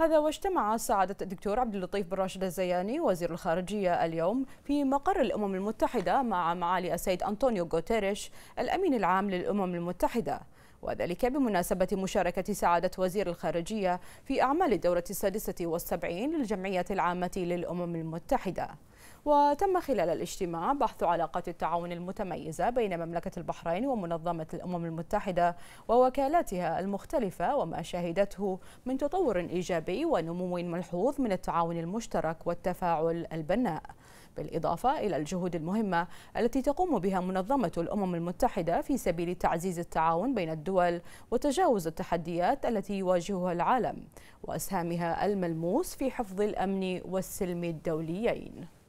هذا واجتمع سعادة الدكتور عبد اللطيف بن راشد الزياني وزير الخارجية اليوم في مقر الأمم المتحدة مع معالي السيد أنطونيو غوتيريش الأمين العام للأمم المتحدة وذلك بمناسبة مشاركة سعادة وزير الخارجية في أعمال الدورة السادسة والسبعين للجمعية العامة للأمم المتحدة وتم خلال الاجتماع بحث علاقات التعاون المتميزة بين مملكة البحرين ومنظمة الأمم المتحدة ووكالاتها المختلفة وما شهدته من تطور إيجابي ونمو ملحوظ من التعاون المشترك والتفاعل البناء بالإضافة إلى الجهود المهمة التي تقوم بها منظمة الأمم المتحدة في سبيل تعزيز التعاون بين الدول وتجاوز التحديات التي يواجهها العالم وأسهامها الملموس في حفظ الأمن والسلم الدوليين